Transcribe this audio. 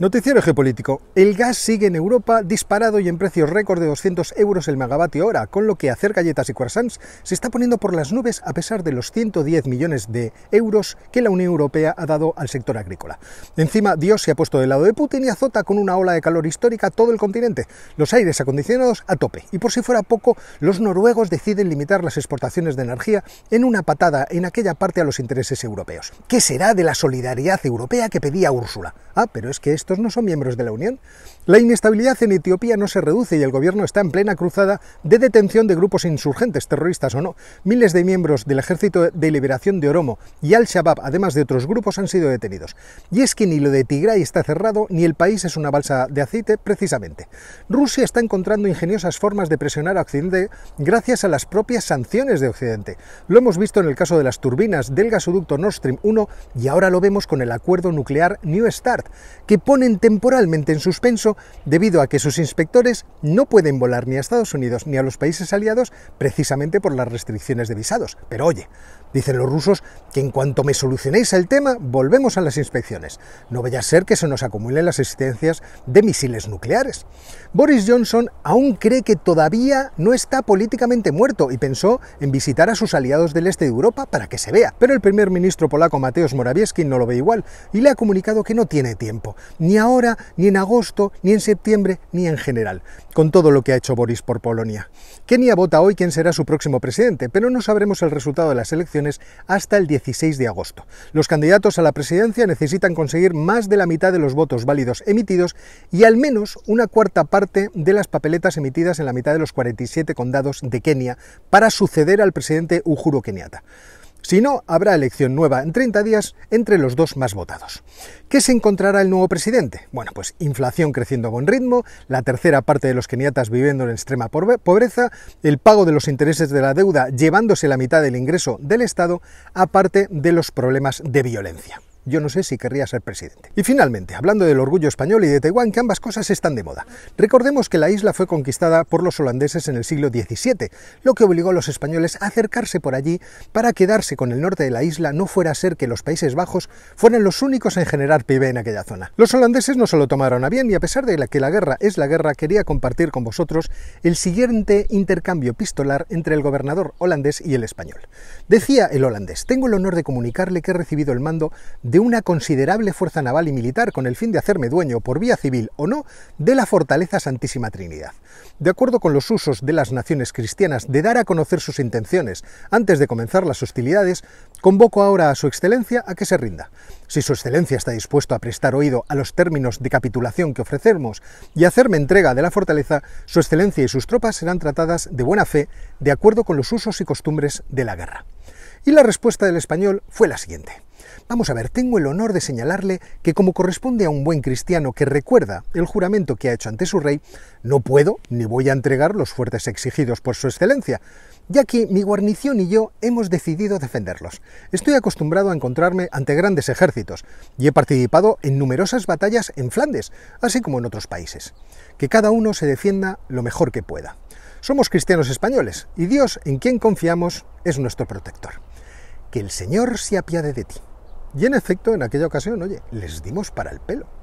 Noticiero geopolítico. El gas sigue en Europa disparado y en precios récord de 200 euros el megavatio hora, con lo que hacer galletas y croissants se está poniendo por las nubes a pesar de los 110 millones de euros que la Unión Europea ha dado al sector agrícola. Encima, Dios se ha puesto del lado de Putin y azota con una ola de calor histórica todo el continente. Los aires acondicionados a tope. Y por si fuera poco, los noruegos deciden limitar las exportaciones de energía en una patada en aquella parte a los intereses europeos. ¿Qué será de la solidaridad europea que pedía Úrsula? Ah, pero es que esto no son miembros de la Unión. La inestabilidad en Etiopía no se reduce y el gobierno está en plena cruzada de detención de grupos insurgentes, terroristas o no. Miles de miembros del Ejército de Liberación de Oromo y Al-Shabaab, además de otros grupos, han sido detenidos. Y es que ni lo de Tigray está cerrado, ni el país es una balsa de aceite, precisamente. Rusia está encontrando ingeniosas formas de presionar a Occidente gracias a las propias sanciones de Occidente. Lo hemos visto en el caso de las turbinas del gasoducto Nord Stream 1 y ahora lo vemos con el acuerdo nuclear New START, que pone temporalmente en suspenso debido a que sus inspectores no pueden volar ni a Estados Unidos ni a los países aliados precisamente por las restricciones de visados. Pero oye, Dicen los rusos que en cuanto me solucionéis el tema, volvemos a las inspecciones. No vaya a ser que se nos acumulen las existencias de misiles nucleares. Boris Johnson aún cree que todavía no está políticamente muerto y pensó en visitar a sus aliados del este de Europa para que se vea. Pero el primer ministro polaco Mateusz Morawiecki no lo ve igual y le ha comunicado que no tiene tiempo, ni ahora, ni en agosto, ni en septiembre, ni en general, con todo lo que ha hecho Boris por Polonia. Kenia vota hoy quién será su próximo presidente, pero no sabremos el resultado de las elecciones hasta el 16 de agosto. Los candidatos a la presidencia necesitan conseguir más de la mitad de los votos válidos emitidos y al menos una cuarta parte de las papeletas emitidas en la mitad de los 47 condados de Kenia para suceder al presidente Uhuru Kenyatta. Si no, habrá elección nueva en 30 días entre los dos más votados. ¿Qué se encontrará el nuevo presidente? Bueno, pues inflación creciendo a buen ritmo, la tercera parte de los keniatas viviendo en extrema pobreza, el pago de los intereses de la deuda llevándose la mitad del ingreso del Estado, aparte de los problemas de violencia yo no sé si querría ser presidente. Y finalmente, hablando del orgullo español y de Taiwán, que ambas cosas están de moda. Recordemos que la isla fue conquistada por los holandeses en el siglo XVII, lo que obligó a los españoles a acercarse por allí para quedarse con el norte de la isla, no fuera a ser que los Países Bajos fueran los únicos en generar PIB en aquella zona. Los holandeses no se lo tomaron a bien y a pesar de que la guerra es la guerra, quería compartir con vosotros el siguiente intercambio pistolar entre el gobernador holandés y el español. Decía el holandés, tengo el honor de comunicarle que he recibido el mando de una considerable fuerza naval y militar con el fin de hacerme dueño, por vía civil o no, de la fortaleza Santísima Trinidad. De acuerdo con los usos de las naciones cristianas de dar a conocer sus intenciones antes de comenzar las hostilidades, convoco ahora a Su Excelencia a que se rinda. Si Su Excelencia está dispuesto a prestar oído a los términos de capitulación que ofrecemos y hacerme entrega de la fortaleza, Su Excelencia y sus tropas serán tratadas de buena fe, de acuerdo con los usos y costumbres de la guerra. Y la respuesta del español fue la siguiente. Vamos a ver, tengo el honor de señalarle que como corresponde a un buen cristiano que recuerda el juramento que ha hecho ante su rey, no puedo ni voy a entregar los fuertes exigidos por su excelencia, ya que mi guarnición y yo hemos decidido defenderlos. Estoy acostumbrado a encontrarme ante grandes ejércitos y he participado en numerosas batallas en Flandes, así como en otros países. Que cada uno se defienda lo mejor que pueda. Somos cristianos españoles y Dios, en quien confiamos, es nuestro protector. Que el Señor se apiade de ti. Y en efecto, en aquella ocasión, oye, les dimos para el pelo.